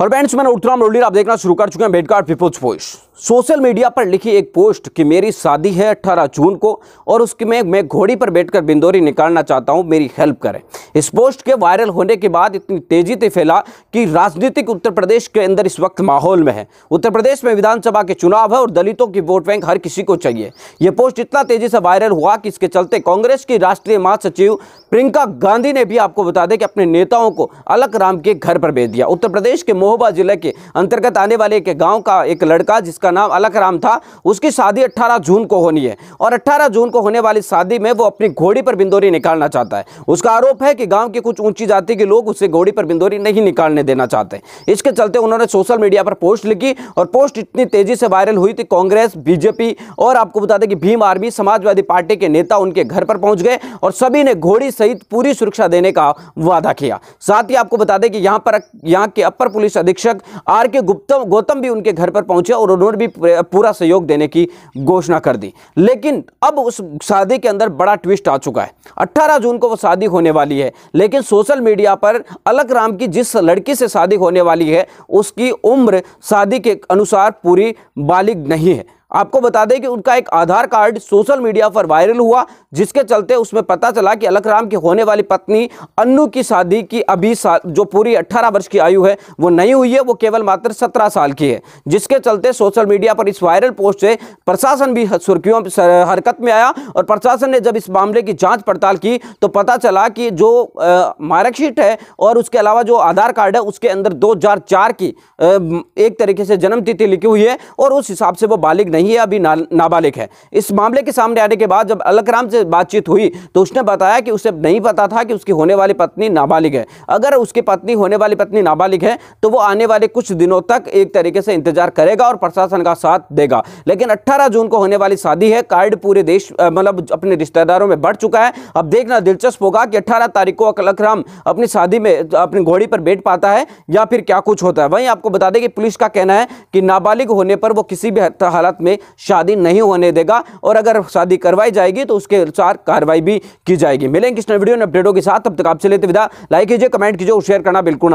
और बैंड मैंने उत्तराम रोडी आप देखना शुरू कर चुके हैं बेडकार पीपुल्स पोस्ट सोशल मीडिया पर लिखी एक पोस्ट कि मेरी शादी है 18 जून को और उसके में मैं घोड़ी पर बैठकर बिंदोरी निकालना चाहता हूं मेरी हेल्प करें इस पोस्ट के वायरल होने के बाद इतनी तेजी से फैला कि राजनीतिक उत्तर प्रदेश के अंदर इस वक्त माहौल में है उत्तर प्रदेश में विधानसभा के चुनाव है और दलितों की वोट बैंक हर किसी को चाहिए यह पोस्ट इतना तेजी से वायरल हुआ कि इसके चलते कांग्रेस की राष्ट्रीय महासचिव प्रियंका गांधी ने भी आपको बता दें कि अपने नेताओं को अलग राम के घर पर भेज दिया उत्तर प्रदेश के महोबा जिले के अंतर्गत आने वाले एक गांव का एक लड़का जिसका नाम अलक राम था उसकी शादी 18 जून को होनी है और 18 जून को होने वाली शादी में वो अपनी घोड़ी पर बिंदोरी निकालना चाहता है उसका आरोप है कि गांव के कुछ ऊंची जाति के लोग उसे घोड़ी पर बिंदोरी नहीं निकालने देना चाहते इसके चलते उन्होंने सोशल मीडिया पर पोस्ट लिखी और पोस्ट इतनी तेजी से वायरल हुई थी कांग्रेस बीजेपी और आपको बता दें कि भीम आर्मी समाजवादी पार्टी के नेता उनके घर पर पहुंच गए और सभी ने घोड़ी सहित पूरी सुरक्षा देने का वादा किया साथ ही आपको बता दें कि यहाँ पर यहाँ के अपर पुलिस पुलिस अधीक्षक आर के गुप्तम गौतम भी उनके घर पर पहुंचे और उन्होंने भी पूरा सहयोग देने की घोषणा कर दी लेकिन अब उस शादी के अंदर बड़ा ट्विस्ट आ चुका है अट्ठारह जून को वो शादी होने वाली है लेकिन सोशल मीडिया पर अलग राम की जिस लड़की से शादी होने वाली है उसकी उम्र शादी के अनुसार पूरी बालिग नहीं है आपको बता दें कि उनका एक आधार कार्ड सोशल मीडिया पर वायरल हुआ जिसके चलते उसमें पता चला कि राम की होने वाली पत्नी अन्नू की शादी की अभी जो पूरी 18 वर्ष की आयु है वो नहीं हुई है वो केवल मात्र 17 साल की है जिसके चलते सोशल मीडिया पर इस वायरल पोस्ट से प्रशासन भी सुर्खियों हरकत में आया और प्रशासन ने जब इस मामले की जाँच पड़ताल की तो पता चला कि जो मार्कशीट है और उसके अलावा जो आधार कार्ड है उसके अंदर दो की एक तरीके से जन्म तिथि लिखी हुई है और उस हिसाब से वो बालिग नहीं है अभी ना, नाबालिग है इस मामले के सामने आने के बाद जब अलकराम से बातचीत हुई तो उसने बताया कि उसे नहीं पता था कि उसकी होने वाली पत्नी नाबालिग है अगर उसकी पत्नी होने वाली पत्नी नाबालिग है तो वो आने वाले कुछ दिनों तक एक तरीके से इंतजार करेगा और प्रशासन का साथ देगा लेकिन अट्ठारह जून को होने वाली शादी है कार्ड पूरे देश मतलब अपने रिश्तेदारों में बढ़ चुका है अब देखना दिलचस्प होगा कि अट्ठारह तारीख को अलकराम अपनी शादी में अपनी घोड़ी पर बैठ पाता है या फिर क्या कुछ होता है वहीं आपको बता दें कि पुलिस का कहना है कि नाबालिग होने पर वो किसी भी हालत में शादी नहीं होने देगा और अगर शादी करवाई जाएगी तो उसके अनुसार कार्रवाई भी की जाएगी मिलेंगे किस वीडियो में अपडेटों के साथ तब तक आपसे लेते विदा लाइक कीजिए कमेंट कीजिए और शेयर करना बिल्कुल